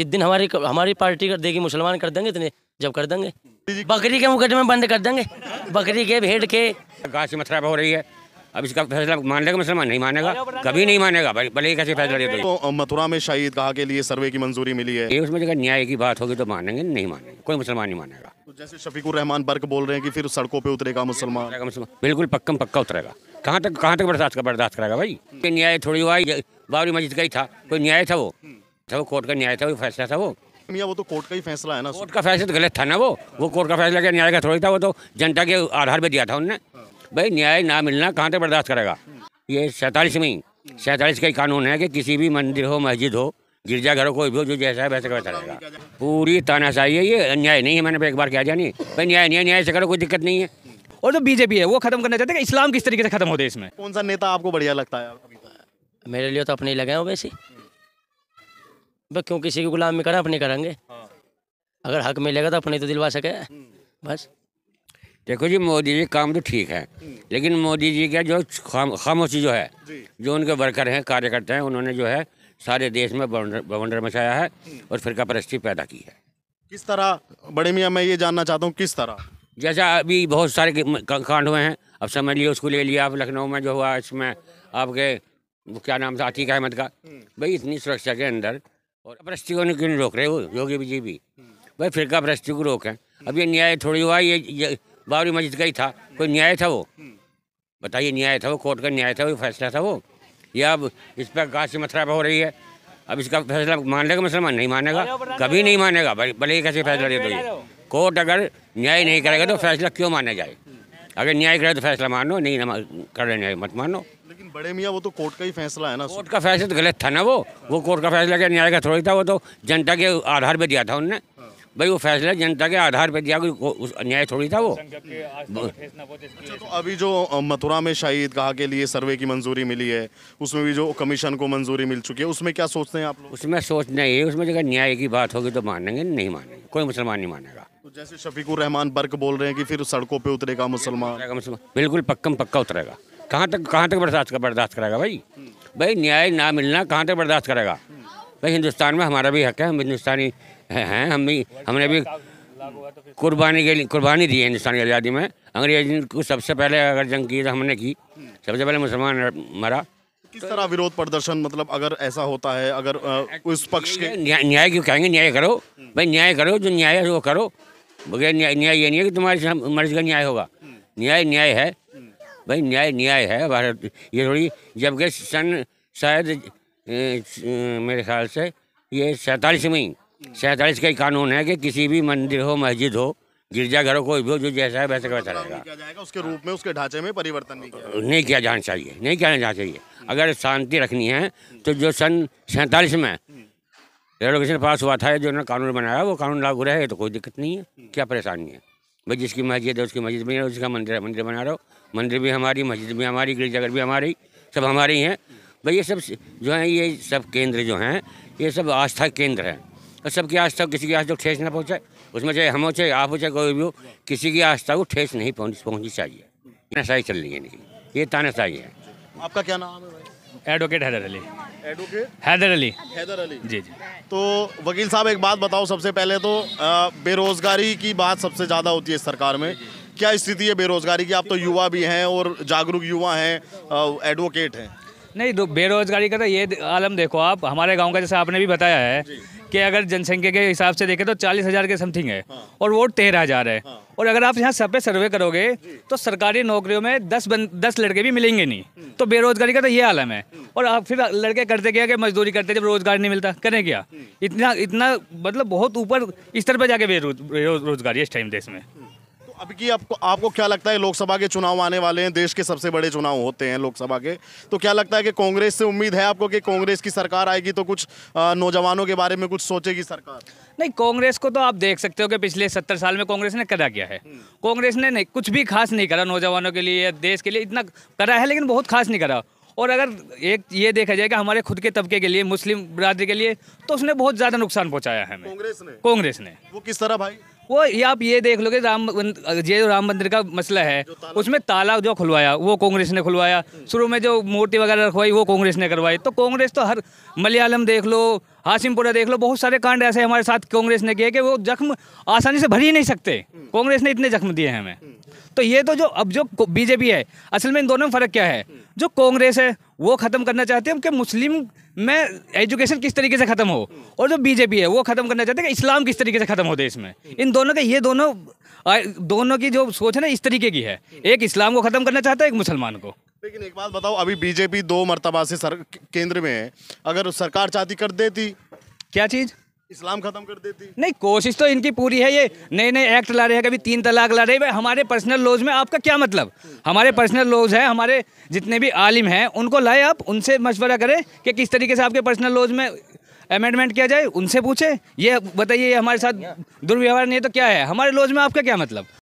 जिस दिन हमारी हमारी पार्टी कर देगी मुसलमान कर देंगे इतने जब कर देंगे बकरी के मुकदमे बंद कर देंगे बकरी के भेड़ के गाछ मथरा हो रही है अब इसका फैसला मान लेगा मुसलमान नहीं मानेगा कभी नहीं मानेगा भले ही कैसे फैसला तो मथुरा में शहीद कहा के लिए सर्वे की मंजूरी मिली है ये उसमें जगह न्याय की बात होगी तो मानेंगे नहीं मानेंगे कोई मुसलमान नहीं मानेगा तो जैसे शफीकुर रहमान बर्क बोल रहे हैं कि फिर सड़कों पे उतरेगा मुसलमान बिल्कुल पक्का पक्का उतरेगा कहाँ तक कहाँ तक बर्दाश्त बर्दाश्त करेगा भाई न्याय थोड़ी हुआ बाबरी मस्जिद का ही था कोई न्याय था वो था कोर्ट का न्याय था वो फैसला था वो वो तो कोर्ट का ही फैसला है ना कोर्ट का फैसला तो गलत था ना वो वो कोर्ट का फैसला क्या न्याय का थोड़ी था वो तो जनता के आधार पर दिया था उनने भाई न्याय ना मिलना कहाँ तक बर्दाश्त करेगा ये सैंतालीस में सैंतालीस का ही कानून है कि किसी भी मंदिर हो मस्जिद हो हो कोई भी हो जो जैसा है वैसा वैसा रहेगा पूरी तानाशाही है ये अन्याय नहीं है मैंने एक बार क्या जानी भाई न्याय न्याय न्याय से करो कोई दिक्कत नहीं है और जो बीजेपी है वो खत्म करना चाहते हैं इस्लाम किस तरीके से खत्म होते इसमें कौन सा नेता आपको बढ़िया लगता है मेरे लिए तो अपने ही लगे हो वैसे बस क्यों किसी की गुलाम में करें अपनी करेंगे हाँ। अगर हक मिलेगा तो अपने तो दिलवा सके बस देखो जी मोदी जी काम तो ठीक है हम्म। लेकिन मोदी जी का जो खाम, खामोशी जो है जो उनके वर्कर हैं कार्यकर्ता हैं उन्होंने जो है सारे देश में बवंडर मचाया है हम्म। और का परस्ती पैदा की है किस तरह बड़े मियाँ मैं ये जानना चाहता हूँ किस तरह जैसा अभी बहुत सारे कांड हुए हैं अब समझ लिए उसको ले लिया आप लखनऊ में जो हुआ इसमें आपके क्या नाम था अतीक अहमद का हम्म। भाई इतनी सुरक्षा के अंदर और भ्रष्टि को क्यों रोक रहे हो योगी जी भी हम्म। भाई फिर का भ्रष्टि को रोक है अब ये न्याय थोड़ी हुआ ये, बाबरी मस्जिद का ही था हम्म। कोई न्याय था वो हम्म। बताइए न्याय था वो कोर्ट का न्याय था वो फैसला था वो ये अब इस पर गाछ मथरा हो रही है अब इसका फैसला मान लेगा मुसलमान नहीं मानेगा कभी नहीं मानेगा भले ही कैसे फैसला दे दो कोर्ट अगर न्याय नहीं करेगा तो फैसला क्यों माना जाए अगर न्याय करे तो फैसला मानो नहीं करे न्याय मत मानो लेकिन बड़े मियाँ वो तो कोर्ट का ही फैसला है ना कोर्ट का फैसला तो गलत था ना वो वो कोर्ट का फैसला क्या न्याय का थोड़ी था वो तो जनता के आधार पर दिया था उनने भाई वो फैसला जनता के आधार पर दिया उस न्याय थोड़ी था वो अच्छा तो अभी जो मथुरा में शहीद कहा के लिए सर्वे की मंजूरी मिली है उसमें भी जो कमीशन को मंजूरी मिल चुकी है उसमें क्या सोचते हैं आप लोग उसमें सोच नहीं है उसमें जगह न्याय की बात होगी तो मानेंगे नहीं मानेंगे कोई मुसलमान नहीं मानेगा तो जैसे शफीकुर रहमान बर्क बोल रहे हैं कि फिर सड़कों पर उतरेगा मुसलमान बिल्कुल पक्कम पक्का उतरेगा कहाँ तक कहाँ तक बर्दाश्त बर्दाश्त करेगा भाई भाई न्याय ना मिलना कहाँ तक बर्दाश्त करेगा भाई हिंदुस्तान में हमारा भी हक है हम हिंदुस्तानी हैं हम भी हमने भी कुर्बानी के लिए कुर्बानी दी है हिंदुस्तान की आज़ादी में अंग्रेज को सबसे पहले अगर जंग की तो हमने की सबसे पहले मुसलमान मरा किस तरह विरोध प्रदर्शन मतलब अगर ऐसा होता है अगर उस पक्ष के न्याय क्यों कहेंगे न्याय करो भाई न्याय करो जो न्याय है वो करो बगैर न्याय न्याय ये नहीं है कि तुम्हारी मर्जी का न्याय होगा न्याय न्याय है भाई न्याय न्याय है भारत ये थोड़ी जबकि सन शायद मेरे ख्याल से ये सैंतालीस में सैंतालीस का ही कानून है कि किसी भी मंदिर हो मस्जिद हो गिरजाघरों को भी हो जो जैसा है वैसा वैसा रहेगा उसके रूप में उसके ढांचे में परिवर्तन नहीं किया नहीं किया जाना चाहिए नहीं किया जाना चाहिए अगर शांति रखनी है तो जो सन सैंतालीस में रेलोगेशन पास हुआ था जो उन्होंने कानून बनाया वो कानून लागू रहे तो कोई दिक्कत नहीं है क्या परेशानी है भाई जिसकी मस्जिद है उसकी मस्जिद बनी उसका मंदिर है मंदिर बना रहो मंदिर भी हमारी मस्जिद भी हमारी गिरजाघर भी हमारी सब हमारे ही हैं भाई ये सब जो है ये सब केंद्र जो हैं ये सब आस्था केंद्र हैं तो सबकी आस्था किसी की आस्था को ठेस ना पहुँचाए उसमें चाहे हम हो चाहे आप हो चाहे कोई भी हो किसी की आस्था को ठेस नहीं पहुँच पहुँचनी चाहिए तानाशाही चल रही है नहीं ये तानाशाही है आपका क्या नाम है एडवोकेट हैदर अली एडवोकेट हैदर अली हैदर अली जी जी तो वकील साहब एक बात बताओ सबसे पहले तो बेरोज़गारी की बात सबसे ज़्यादा होती है सरकार में क्या स्थिति है बेरोज़गारी की आप तो युवा भी हैं और जागरूक युवा हैं एडवोकेट हैं नहीं बेरोज़गारी का तो ये आलम देखो आप हमारे गांव का जैसे आपने भी बताया है कि अगर जनसंख्या के हिसाब से देखें तो चालीस हज़ार के समथिंग है हाँ। और वोट तेरह हज़ार है हाँ। और अगर आप यहाँ सब पे सर्वे करोगे तो सरकारी नौकरियों में दस बन दस लड़के भी मिलेंगे नहीं हम्म। तो बेरोजगारी का तो ये आलम है हम्म। और आप फिर लड़के करते क्या कि मजदूरी करते जब रोजगार नहीं मिलता करें क्या हम्म। इतना इतना मतलब बहुत ऊपर स्तर पर जाके बेरोजगारी है इस टाइम देश में अब की आपको आपको क्या लगता है लोकसभा के चुनाव आने वाले हैं देश के सबसे बड़े चुनाव होते हैं लोकसभा के तो क्या लगता है कि कांग्रेस से उम्मीद है आपको कि कांग्रेस की सरकार आएगी तो कुछ नौजवानों के बारे में कुछ सोचेगी सरकार नहीं कांग्रेस को तो आप देख सकते हो कि पिछले सत्तर साल में कांग्रेस ने करा किया है हम्म। कांग्रेस ने नहीं कुछ भी खास नहीं करा नौजवानों के लिए देश के लिए इतना करा है लेकिन बहुत खास नहीं करा और अगर एक ये देखा जाए कि हमारे खुद के तबके के लिए मुस्लिम बरादरी के लिए तो उसने बहुत ज़्यादा नुकसान पहुँचाया है कांग्रेस ने कांग्रेस ने वो किस तरह भाई वो ये आप ये देख लोगे राम ये जो राम मंदिर का मसला है उसमें ताला जो खुलवाया वो कांग्रेस ने खुलवाया हम्म। शुरू में जो मूर्ति वगैरह रखवाई वो कांग्रेस ने करवाई तो कांग्रेस तो हर मलयालम देख लो हाशिमपुरा देख लो बहुत सारे कांड ऐसे हमारे साथ कांग्रेस ने किए कि वो जख्म आसानी से भर ही नहीं सकते हम्म। कांग्रेस ने इतने जख्म दिए हैं हमें हम्म। तो ये तो जो अब जो बीजेपी है असल में इन दोनों में फ़र्क क्या है जो कांग्रेस है वो ख़त्म करना चाहते हैं कि मुस्लिम में एजुकेशन किस तरीके से ख़त्म हो और जो बीजेपी है वो ख़त्म करना चाहते हैं कि इस्लाम किस तरीके से ख़त्म हो देश में इन दोनों के ये दोनों दोनों की जो सोच है ना इस तरीके की है एक इस्लाम को ख़त्म करना चाहता है एक मुसलमान को लेकिन एक बात बताओ अभी बीजेपी दो मरतबा से सर, केंद्र में है अगर सरकार चाहती कर देती क्या चीज़ इस्लाम खत्म कर देती नहीं कोशिश तो इनकी पूरी है ये नए नए एक्ट ला रहे हैं कभी तीन तलाक ला रहे हैं हमारे पर्सनल लॉज में आपका क्या मतलब हमारे पर्सनल लॉज हैं हमारे जितने भी आलिम हैं उनको लाए आप उनसे मशवरा करें कि किस तरीके से आपके पर्सनल लॉज में अमेंडमेंट किया जाए उनसे पूछे ये बताइए हमारे साथ दुर्व्यवहार नहीं है तो क्या है हमारे लॉज में आपका क्या मतलब